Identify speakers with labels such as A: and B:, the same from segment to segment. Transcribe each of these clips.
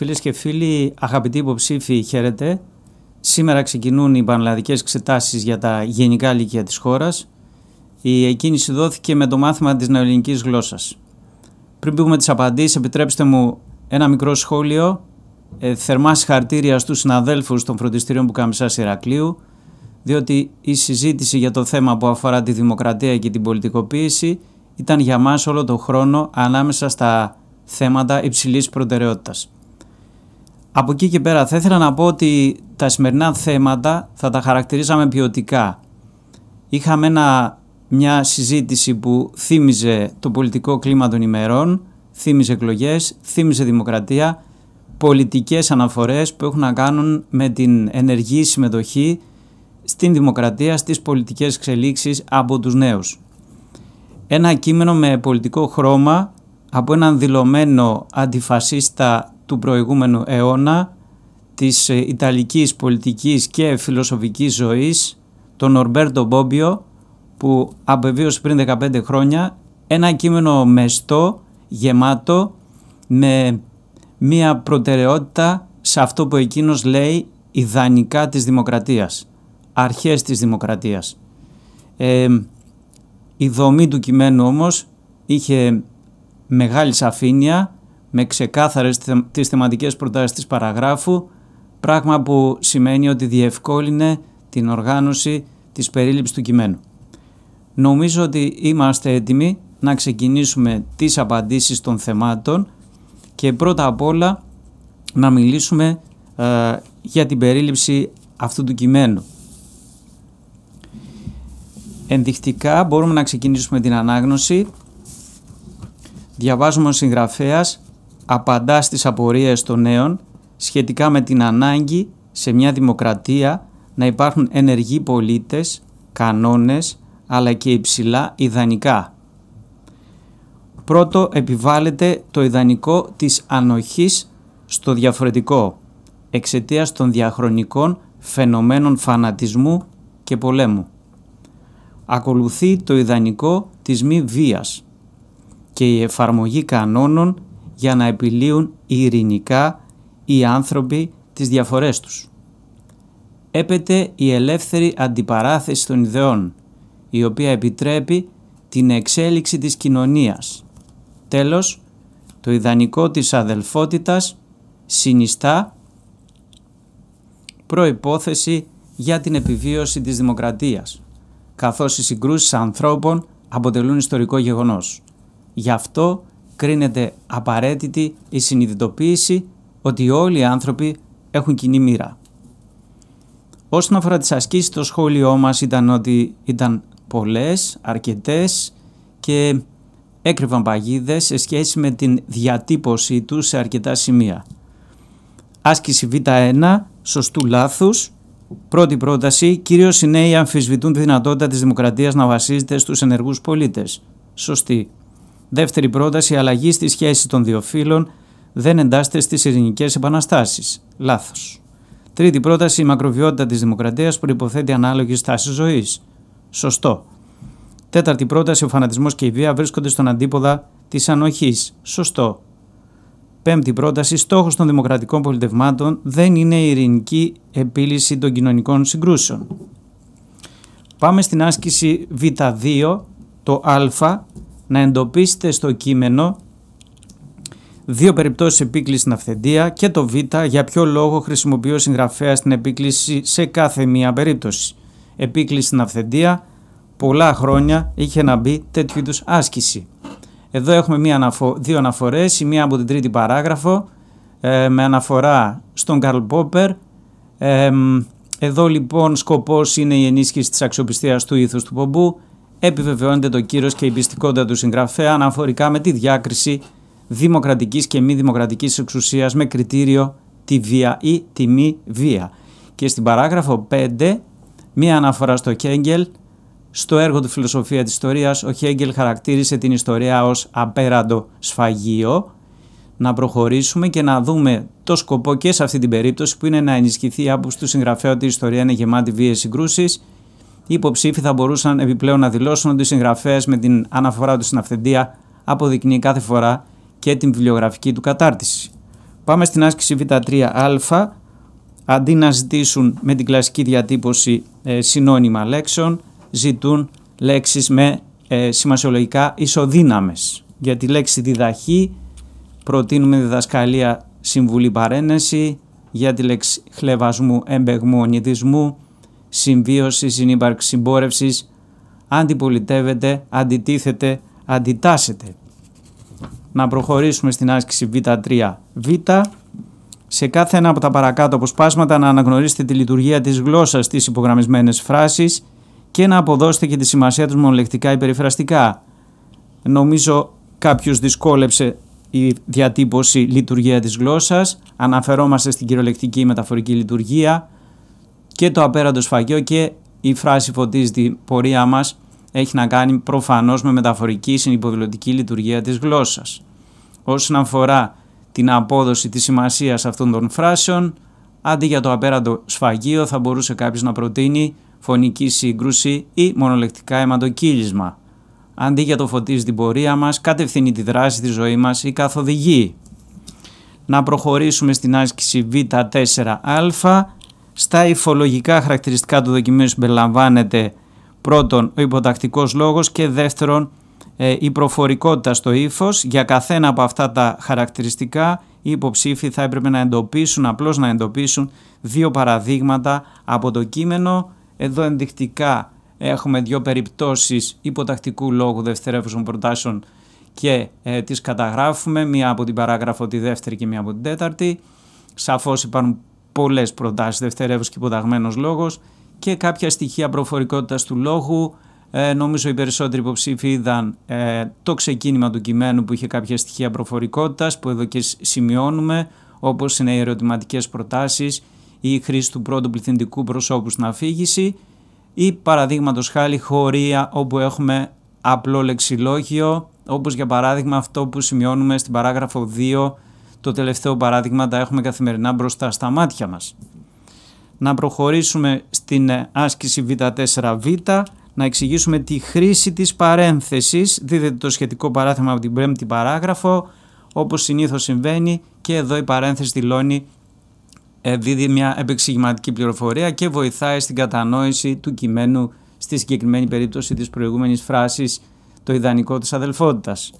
A: Φίλες και φίλοι, αγαπητοί υποψήφοι, χαίρετε. Σήμερα ξεκινούν οι πανελλαδικέ εξετάσεις για τα γενικά λύκεια της χώρας. Η εκκίνηση δόθηκε με το μάθημα της νεοελληνικής γλώσσας. Πριν πούμε τις απαντήσεις, επιτρέψτε μου ένα μικρό σχόλιο. Ε, θερμά συγχαρητήρια στους συναδέλφους των φροντιστήριων Πουκαμισά Ηρακλείου, διότι η συζήτηση για το θέμα που αφορά τη δημοκρατία και την πολιτικοποίηση ήταν για μας όλο τον χρόνο ανάμεσα στα θέματα υψηλής προτεραιότητας. Από εκεί και πέρα θα ήθελα να πω ότι τα σημερινά θέματα θα τα χαρακτηρίζαμε ποιοτικά. Είχαμε μια συζήτηση που θύμιζε το πολιτικό κλίμα των ημερών, θύμιζε εκλογές, θύμιζε δημοκρατία, πολιτικές αναφορές που έχουν να κάνουν με την ενεργή συμμετοχή στην δημοκρατία, στις πολιτικές εξελίξεις από τους νέους. Ένα κείμενο με πολιτικό χρώμα από έναν δηλωμένο αντιφασίστα του προηγούμενου αιώνα της ε, Ιταλικής πολιτικής και φιλοσοφικής ζωής, τον Ορμπέρτο Μπόμπιο, που απεβίωσε πριν 15 χρόνια, ένα κείμενο μεστό, γεμάτο, με μία προτεραιότητα σε αυτό που εκείνος λέει ιδανικά της δημοκρατίας, αρχές της δημοκρατίας. Ε, η δομή του κειμένου όμως είχε μεγάλη σαφήνεια με ξεκάθαρες τις θεματικές προτάσεις της παραγράφου, πράγμα που σημαίνει ότι διευκόλυνε την οργάνωση της περίληψης του κειμένου. Νομίζω ότι είμαστε έτοιμοι να ξεκινήσουμε τις απαντήσεις των θεμάτων και πρώτα απ' όλα να μιλήσουμε ε, για την περίληψη αυτού του κειμένου. Ενδεικτικά μπορούμε να ξεκινήσουμε την ανάγνωση. Διαβάζουμε ο συγγραφέας απαντά στις απορίες των νέων σχετικά με την ανάγκη σε μια δημοκρατία να υπάρχουν ενεργοί πολίτες, κανόνες, αλλά και υψηλά ιδανικά. Πρώτο επιβάλλεται το ιδανικό της ανοχής στο διαφορετικό, εξαιτίας των διαχρονικών φαινομένων φανατισμού και πολέμου. Ακολουθεί το ιδανικό της μη βίας και η εφαρμογή κανόνων για να επιλύουν ειρηνικά οι άνθρωποι τις διαφορές τους. Έπεται η ελεύθερη αντιπαράθεση των ιδεών, η οποία επιτρέπει την εξέλιξη της κοινωνίας. Τέλος, το ιδανικό της αδελφότητας συνιστά προϋπόθεση για την επιβίωση της δημοκρατίας, καθώς οι συγκρούσεις ανθρώπων αποτελούν ιστορικό γεγονός. Γι' αυτό κρίνεται απαραίτητη η συνειδητοποίηση ότι όλοι οι άνθρωποι έχουν κοινή μοίρα. Όσον αφορά τις ασκήσεις, το σχόλιο μας ήταν ότι ήταν πολλές, αρκετές και έκρυβαν παγίδες σε σχέση με την διατύπωσή τους σε αρκετά σημεία. Άσκηση Β1, σωστού λάθους. Πρώτη πρόταση, κυρίως οι νέοι αμφισβητούν τη δυνατότητα της δημοκρατίας να βασίζεται στους ενεργούς πολίτες. Σωστή Δεύτερη πρόταση, αλλαγή στη σχέση των δύο φύλων δεν εντάσσεται στις ειρηνικές επαναστάσεις. Λάθος. Τρίτη πρόταση, η μακροβιότητα της δημοκρατίας προποθέτει ανάλογη στάση ζωής. Σωστό. Τέταρτη πρόταση, ο φανατισμός και η βία βρίσκονται στον αντίποδα της ανοχής. Σωστό. Πέμπτη πρόταση, στόχος των δημοκρατικών πολιτευμάτων δεν είναι η ειρηνική επίλυση των κοινωνικών συγκρούσεων. Πάμε στην άσκηση Β2, το Α να εντοπίσετε στο κείμενο δύο περιπτώσεις επίκλησης στην αυθεντία και το β για ποιο λόγο χρησιμοποιεί ο συγγραφέας την επίκληση σε κάθε μία περίπτωση. Επίκληση στην αυθεντία πολλά χρόνια είχε να μπει τέτοιου είδους άσκηση. Εδώ έχουμε μία δύο αναφορές, η μία από την τρίτη παράγραφο ε, με αναφορά στον Καρλ Πόπερ. Ε, εδώ λοιπόν σκοπός είναι η ενίσχυση της αξιοπιστίας του ήθους του πομπού επιβεβαιώνεται το κύρος και η πιστικότητα του συγγραφέα αναφορικά με τη διάκριση δημοκρατικής και μη δημοκρατικής εξουσίας με κριτήριο τη βία ή τη μη βία. Και στην παράγραφο 5, μία αναφορά στο Χέγγελ, στο έργο του «Φιλοσοφία της Ιστορίας», ο Χέγγελ χαρακτήρισε την ιστορία ως απέραντο σφαγείο. Να προχωρήσουμε και να δούμε το σκοπό και σε αυτή την περίπτωση που είναι να ενισχυθεί η άποψη του συγγραφέα ότι η ιστορία είναι γεμάτη βίες συγκρούσεις οι υποψήφοι θα μπορούσαν επιπλέον να δηλώσουν ότι οι συγγραφέα με την αναφορά τους στην αυθεντία αποδεικνύει κάθε φορά και την βιβλιογραφική του κατάρτιση. Πάμε στην άσκηση Β3α. Αντί να ζητήσουν με την κλασική διατύπωση ε, συνώνυμα λέξεων, ζητούν λέξεις με ε, σημασιολογικά ισοδύναμες. Για τη λέξη διδαχή προτείνουμε διδασκαλία συμβουλή παρένεση, για τη λέξη χλεβασμού, εμπεγμού, ονειδισμού, συμβίωσης, συνύπαρξης, συμπόρευσης, αντιπολιτεύεται, αντιτίθεται, αντιτάσσεται. Να προχωρήσουμε στην άσκηση Β3. Β. Σε κάθε ένα από τα παρακάτω αποσπάσματα να αναγνωρίσετε τη λειτουργία της γλώσσας στις υπογραμμισμένες φράσεις και να αποδώσετε και τη σημασία τους μονολεκτικά ή περιφραστικά. Νομίζω κάποιους δυσκόλεψε η περιφραστικα νομιζω κάποιο δυσκολεψε λειτουργία της γλώσσας. Αναφερόμαστε στην κυριολεκτική μεταφορική λειτουργία και το απέραντο σφαγείο και η φράση φωτίζει την πορεία μας έχει να κάνει προφανώς με μεταφορική συνυποδηλωτική λειτουργία της γλώσσας. Όσον αφορά την απόδοση της σημασίας αυτών των φράσεων, αντί για το απέραντο σφαγείο θα μπορούσε κάποιος να προτείνει φωνική σύγκρουση ή μονολεκτικά αιματοκύλισμα. Αντί για το φωτίζει την πορεία μας, κατευθύνει τη δράση της ζωής μας ή καθοδηγεί. Να προχωρήσουμε στην άσκηση β4α στα υφολογικά χαρακτηριστικά του δοκιμίου συμπεριλαμβάνεται πρώτον ο υποτακτικός λόγος και δεύτερον ε, η προφορικότητα στο ύφος. Για καθένα από αυτά τα χαρακτηριστικά οι υποψήφοι θα έπρεπε να εντοπίσουν, απλώς να εντοπίσουν δύο παραδείγματα από το κείμενο. Εδώ ενδεικτικά έχουμε δύο περιπτώσεις υποτακτικού λόγου δευτερεύουσων προτάσεων και ε, τις καταγράφουμε, μία από την παράγραφο τη δεύτερη και μία από την τέταρτη. Σαφώς υπάρχουν πολλές προτάσεις, δευτερεύουσα και υποταγμένος λόγος και κάποια στοιχεία προφορικότητας του λόγου. Ε, νομίζω οι περισσότεροι υποψήφοι είδαν ε, το ξεκίνημα του κειμένου που είχε κάποια στοιχεία προφορικότητας που εδώ και σημειώνουμε όπως είναι οι ερωτηματικές προτάσεις ή η χρήση του πρώτου πληθυντικού προσώπου στην αφήγηση ή παραδείγματος χάρη χωρία όπου έχουμε απλό λεξιλόγιο όπως για παράδειγμα αυτό που σημειώνουμε στην παράγραφο 2 το τελευταίο παράδειγμα τα έχουμε καθημερινά μπροστά στα μάτια μας. Να προχωρήσουμε στην ε, άσκηση β4β, να εξηγήσουμε τη χρήση της παρένθεσης. Δίδεται το σχετικό παράθεμα από την πρέμπτη παράγραφο, όπως συνήθως συμβαίνει και εδώ η παρένθεση δηλώνει ε, δίδει μια επεξηγηματική πληροφορία και βοηθάει στην κατανόηση του κειμένου στη συγκεκριμένη περίπτωση της προηγούμενης φράσης το ιδανικό της αδελφότητας.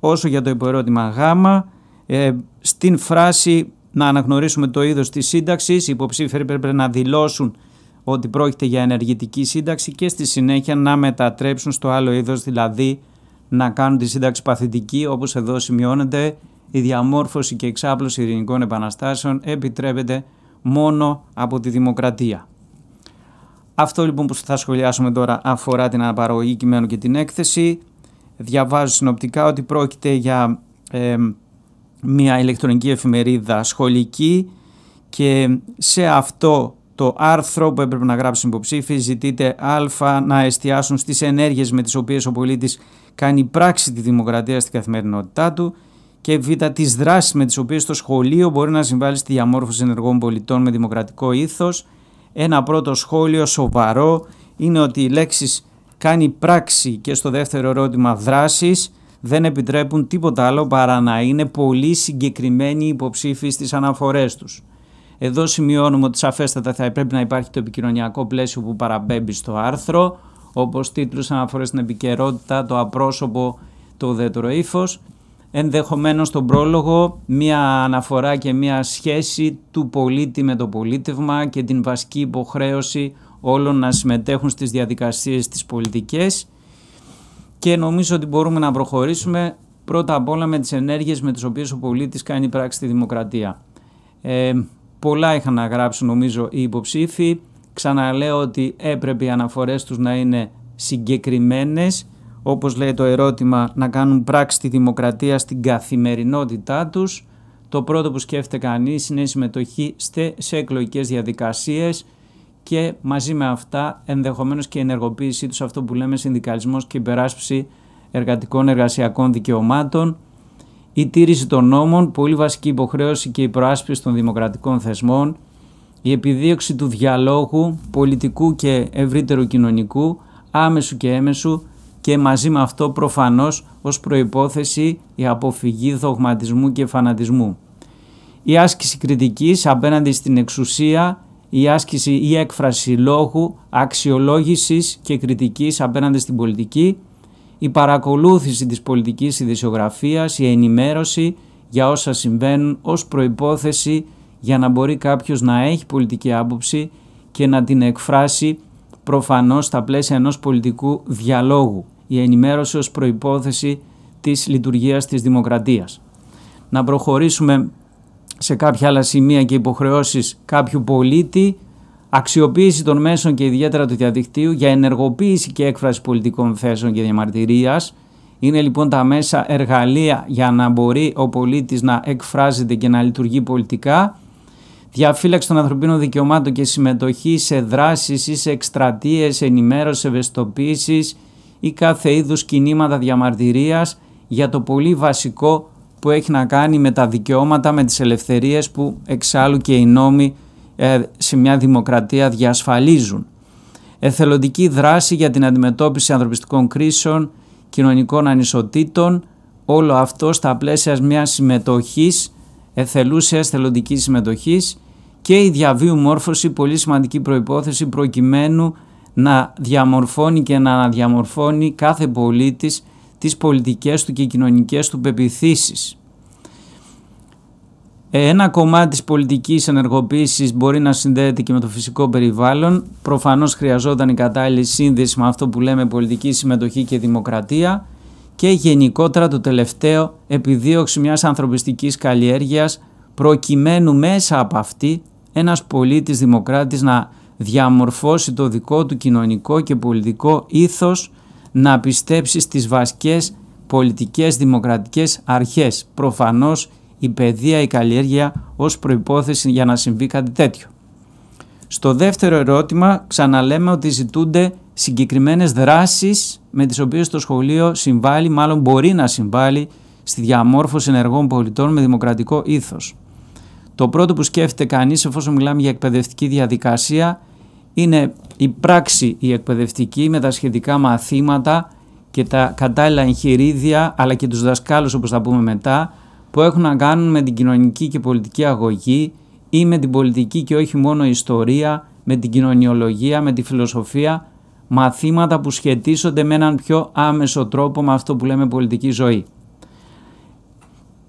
A: Όσο για το υποερώτημα γάμα, ε, στην φράση να αναγνωρίσουμε το είδος της σύνταξης, οι υποψήφοι πρέπει να δηλώσουν ότι πρόκειται για ενεργητική σύνταξη και στη συνέχεια να μετατρέψουν στο άλλο είδος, δηλαδή να κάνουν τη σύνταξη παθητική, όπως εδώ σημειώνεται, η διαμόρφωση και εξάπλωση ειρηνικών επαναστάσεων επιτρέπεται μόνο από τη δημοκρατία. Αυτό λοιπόν που θα σχολιάσουμε τώρα αφορά την αναπαραγωγή κειμένου και την έκθεση. Διαβάζω συνοπτικά ότι πρόκειται για μια ηλεκτρονική εφημερίδα σχολική και σε αυτό το άρθρο που έπρεπε να γράψουν υποψήφοι ζητείται α να εστιάσουν στις ενέργειες με τις οποίες ο πολίτης κάνει πράξη τη δημοκρατία στην καθημερινότητά του και β τις δράσεις με τις οποίες το σχολείο μπορεί να συμβάλλει στη διαμόρφωση ενεργών πολιτών με δημοκρατικό ήθος. Ένα πρώτο σχόλιο σοβαρό είναι ότι οι λέξεις κάνει πράξη και στο δεύτερο ερώτημα δράσεις δεν επιτρέπουν τίποτα άλλο παρά να είναι πολύ συγκεκριμένοι οι υποψήφοι στις αναφορές τους. Εδώ σημειώνουμε ότι σαφέστατα θα πρέπει να υπάρχει το επικοινωνιακό πλαίσιο που παραμπέμπει στο άρθρο, όπως τίτλους αναφορές στην επικαιρότητα, το απρόσωπο, το ουδέτερο ύφος. Ενδεχομένως στον πρόλογο μία αναφορά και μία σχέση του πολίτη με το πολίτευμα και την βασική υποχρέωση όλων να συμμετέχουν στις διαδικασίες της πολιτικές και νομίζω ότι μπορούμε να προχωρήσουμε πρώτα απ' όλα με τις ενέργειες με τις οποίες ο πολίτης κάνει πράξη τη δημοκρατία. Ε, πολλά είχαν να γράψουν νομίζω οι υποψήφοι. Ξαναλέω ότι έπρεπε οι αναφορές τους να είναι συγκεκριμένες, όπως λέει το ερώτημα να κάνουν πράξη τη δημοκρατία στην καθημερινότητά τους. Το πρώτο που σκέφτεται κανείς είναι η συμμετοχή σε εκλογικές διαδικασίες, και μαζί με αυτά ενδεχομένως και η ενεργοποίησή τους αυτό που λέμε συνδικαλισμός και υπεράσπιση εργατικών εργασιακών δικαιωμάτων η τήρηση των νόμων, πολύ βασική υποχρέωση και η προάσπιση των δημοκρατικών θεσμών, η επιδίωξη του διαλόγου πολιτικού και ευρύτερου κοινωνικού, άμεσου και έμεσου και μαζί με αυτό προφανώς ως προϋπόθεση η αποφυγή δογματισμού και φανατισμού. Η άσκηση κριτικής απέναντι στην εξουσία η άσκηση ή έκφραση λόγου, αξιολόγησης και κριτικής απέναντι στην πολιτική, η παρακολούθηση της πολιτικής ειδησιογραφίας, η ενημέρωση για όσα συμβαίνουν ως προϋπόθεση για να μπορεί κάποιος να έχει πολιτική άποψη και να την εκφράσει προφανώς στα πλαίσια ενός πολιτικού διαλόγου. Η ενημέρωση ως προϋπόθεση της λειτουργίας της δημοκρατίας. Να προχωρήσουμε σε κάποια άλλα σημεία και υποχρεώσεις κάποιου πολίτη, αξιοποίηση των μέσων και ιδιαίτερα του διαδικτύου για ενεργοποίηση και έκφραση πολιτικών θέσεων και διαμαρτυρίας. Είναι λοιπόν τα μέσα εργαλεία για να μπορεί ο πολίτης να εκφράζεται και να λειτουργεί πολιτικά. Διαφύλαξη των ανθρωπίνων δικαιωμάτων και συμμετοχή σε δράσεις ή σε εκστρατείες, ενημέρωσης, ευαισθητοποίησης ή κάθε είδους κινήματα διαμαρτυρίας για το πολύ βασικό που έχει να κάνει με τα δικαιώματα, με τις ελευθερίες που εξάλλου και οι νόμοι ε, σε μια δημοκρατία διασφαλίζουν. Εθελοντική δράση για την αντιμετώπιση ανθρωπιστικών κρίσεων, κοινωνικών ανισοτήτων, όλο αυτό στα πλαίσια μιας συμμετοχής, εθελούσιας θελοντικής συμμετοχής και η διαβίου μόρφωση, πολύ σημαντική προϋπόθεση προκειμένου να διαμορφώνει και να αναδιαμορφώνει κάθε πολίτης τις πολιτικές του και κοινωνικές του πεπιθήσεις. Ένα κομμάτι της πολιτικής ενεργοποίησης μπορεί να συνδέεται και με το φυσικό περιβάλλον. Προφανώς χρειαζόταν η κατάλληλη σύνδεση με αυτό που λέμε πολιτική συμμετοχή και δημοκρατία και γενικότερα το τελευταίο επιδίωξη μιας ανθρωπιστικής καλλιέργειας προκειμένου μέσα από αυτή ένας πολίτης δημοκράτης να διαμορφώσει το δικό του κοινωνικό και πολιτικό ήθος να πιστέψει στις βασικές πολιτικές δημοκρατικές αρχές. Προφανώς η παιδεία, η καλλιέργεια ως προϋπόθεση για να συμβεί κάτι τέτοιο. Στο δεύτερο ερώτημα ξαναλέμε ότι ζητούνται συγκεκριμένες δράσεις με τις οποίες το σχολείο συμβάλλει, μάλλον μπορεί να συμβάλλει στη διαμόρφωση ενεργών πολιτών με δημοκρατικό ήθος. Το πρώτο που σκέφτεται κανείς εφόσον μιλάμε για εκπαιδευτική διαδικασία είναι η πράξη η εκπαιδευτική με τα σχετικά μαθήματα και τα κατάλληλα εγχειρίδια αλλά και τους δασκάλους όπως θα πούμε μετά που έχουν να κάνουν με την κοινωνική και πολιτική αγωγή ή με την πολιτική και όχι μόνο ιστορία, με την κοινωνιολογία, με τη φιλοσοφία, μαθήματα που σχετίζονται με έναν πιο άμεσο τρόπο με αυτό που λέμε πολιτική ζωή.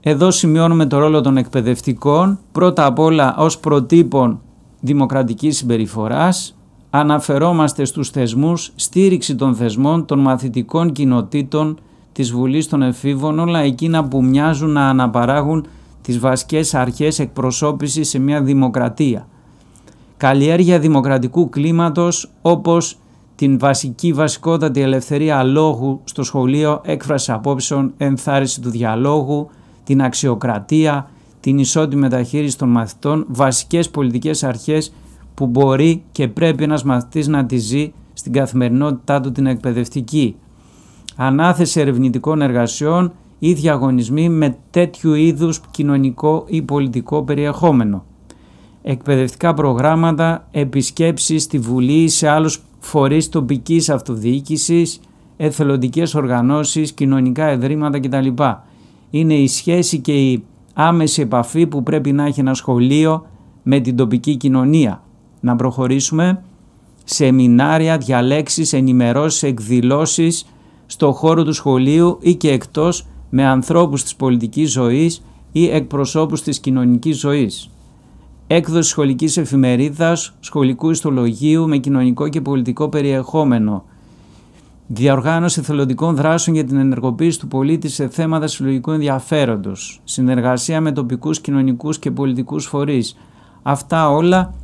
A: Εδώ σημειώνουμε το ρόλο των εκπαιδευτικών, πρώτα απ' όλα ως προτύπων δημοκρατικής συμπεριφοράς, αναφερόμαστε στους θεσμούς, στήριξη των θεσμών, των μαθητικών κοινοτήτων, της Βουλής των Εφήβων, όλα εκείνα που μοιάζουν να αναπαράγουν τις βασικές αρχές εκπροσώπησης σε μια δημοκρατία. Καλλιέργεια δημοκρατικού κλίματος όπως την βασική βασικότατη ελευθερία λόγου στο σχολείο, έκφραση απόψεων, ενθάρρυνση του διαλόγου, την αξιοκρατία, την ισότιμη μεταχείριση των μαθητών, βασικές πολιτικές αρχές που μπορεί και πρέπει ένας μαθητής να τη ζει στην καθημερινότητά του την εκπαιδευτική. Ανάθεση ερευνητικών εργασιών ή διαγωνισμοί με τέτοιου είδους κοινωνικό ή πολιτικό περιεχόμενο. Εκπαιδευτικά προγράμματα, επισκέψεις στη Βουλή ή σε άλλους φορείς τοπικής αυτοδιοίκησης, εθελοντικές οργανώσεις, κοινωνικά εδρήματα κτλ. Είναι η σχέση και η άμεση επαφή που πρέπει να έχει ένα σχολείο με την τοπική κοινωνία. Να προχωρήσουμε σεμινάρια, διαλέξεις, ενημερώσεις, εκδηλώσεις στο χώρο του σχολείου ή και εκτός με ανθρώπους της πολιτικής ζωής ή εκπροσώπους της κοινωνικής ζωής. Έκδοση σχολικής εφημερίδας, σχολικού ιστολογίου με κοινωνικό και πολιτικό περιεχόμενο – Διοργάνωση εθελοντικών δράσεων για την ενεργοποίηση του πολίτη σε θέματα συλλογικού ενδιαφέροντος. Συνεργασία με τοπικούς, κοινωνικούς και πολιτικούς φορείς. Αυτά όλα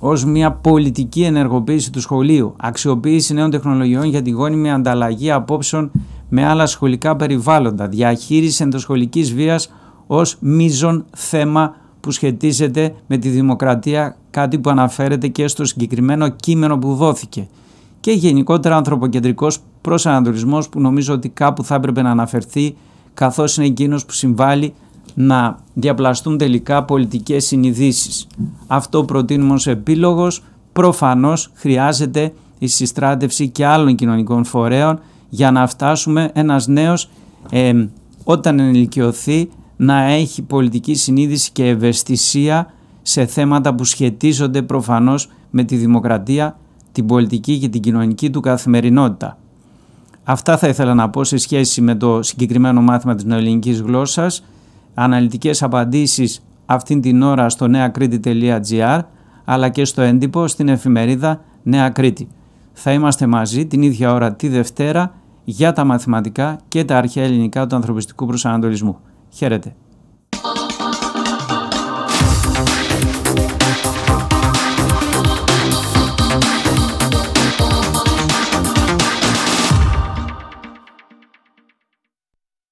A: ως μια πολιτική ενεργοποίηση του σχολείου. Αξιοποίηση νέων τεχνολογιών για τη γόνιμη ανταλλαγή απόψεων με άλλα σχολικά περιβάλλοντα. Διαχείριση ενδοσχολικής βίας ως μείζον θέμα που σχετίζεται με τη δημοκρατία, κάτι που αναφέρεται και στο συγκεκριμένο κείμενο που δόθηκε και γενικότερα ανθρωποκεντρικός προσανατολισμός που νομίζω ότι κάπου θα έπρεπε να αναφερθεί καθώς είναι εκείνος που συμβάλλει να διαπλαστούν τελικά πολιτικές συνειδήσεις. Αυτό προτείνουμε ως επίλογος. Προφανώς χρειάζεται η συστράτευση και άλλων κοινωνικών φορέων για να φτάσουμε ένας νέος όταν ενηλικιωθεί να έχει πολιτική συνείδηση και ευαισθησία σε θέματα που σχετίζονται προφανώς με τη δημοκρατία την πολιτική και την κοινωνική του καθημερινότητα. Αυτά θα ήθελα να πω σε σχέση με το συγκεκριμένο μάθημα της νεοελληνικής γλώσσας. Αναλυτικές απαντήσεις αυτήν την ώρα στο neakriti.gr, αλλά και στο έντυπο στην εφημερίδα Νέα Κρήτη. Θα είμαστε μαζί την ίδια ώρα τη Δευτέρα για τα μαθηματικά και τα αρχαία ελληνικά του ανθρωπιστικού προσανατολισμού. Χαίρετε.